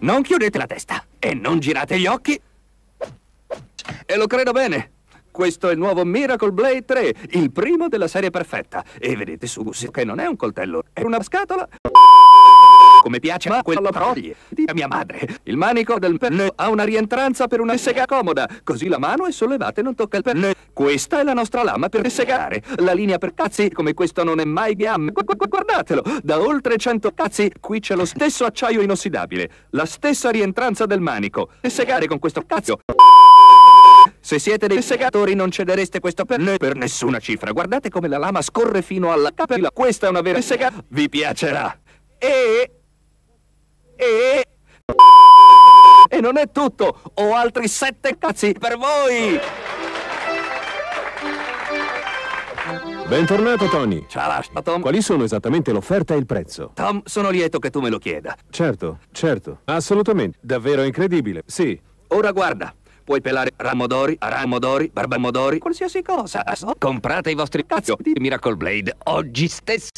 Non chiudete la testa e non girate gli occhi. E lo credo bene. Questo è il nuovo Miracle Blade 3, il primo della serie perfetta. E vedete su che non è un coltello, è una scatola come piace a quella paroglie di mia madre. Il manico del penne ha una rientranza per una sega comoda, così la mano è sollevata e non tocca il penne. Questa è la nostra lama per segare. La linea per cazzi, come questo non è mai ghiam. Guardatelo, da oltre 100 cazzi qui c'è lo stesso acciaio inossidabile, la stessa rientranza del manico. E segare con questo cazzo. Se siete dei segatori non cedereste questo penne per nessuna cifra. Guardate come la lama scorre fino alla capella. Questa è una vera sega. Vi piacerà. E... non è tutto, ho altri sette cazzi per voi! Bentornato Tony. Ciao, lascia Tom. Quali sono esattamente l'offerta e il prezzo? Tom, sono lieto che tu me lo chieda. Certo, certo, assolutamente, davvero incredibile, sì. Ora guarda, puoi pelare ramodori, aramodori, barbamodori, qualsiasi cosa. Comprate i vostri cazzo di Miracle Blade oggi stesso.